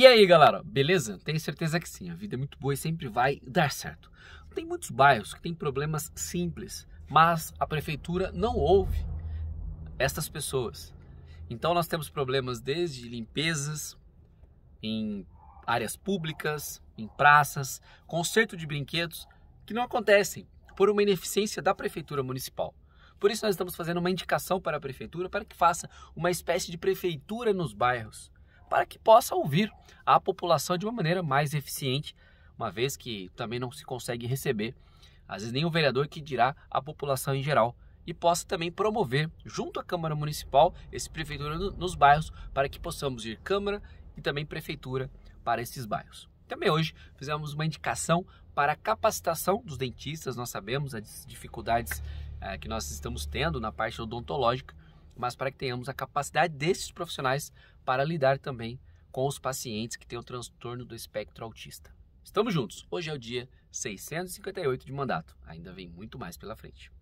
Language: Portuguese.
E aí, galera, beleza? Tenho certeza que sim, a vida é muito boa e sempre vai dar certo. Tem muitos bairros que têm problemas simples, mas a prefeitura não ouve essas pessoas. Então nós temos problemas desde limpezas em áreas públicas, em praças, conserto de brinquedos que não acontecem por uma ineficiência da prefeitura municipal. Por isso nós estamos fazendo uma indicação para a prefeitura para que faça uma espécie de prefeitura nos bairros para que possa ouvir a população de uma maneira mais eficiente, uma vez que também não se consegue receber, às vezes, nem o vereador que dirá a população em geral. E possa também promover, junto à Câmara Municipal, esse prefeitura nos bairros, para que possamos ir Câmara e também Prefeitura para esses bairros. Também hoje fizemos uma indicação para a capacitação dos dentistas, nós sabemos as dificuldades é, que nós estamos tendo na parte odontológica mas para que tenhamos a capacidade desses profissionais para lidar também com os pacientes que têm o transtorno do espectro autista. Estamos juntos. Hoje é o dia 658 de mandato. Ainda vem muito mais pela frente.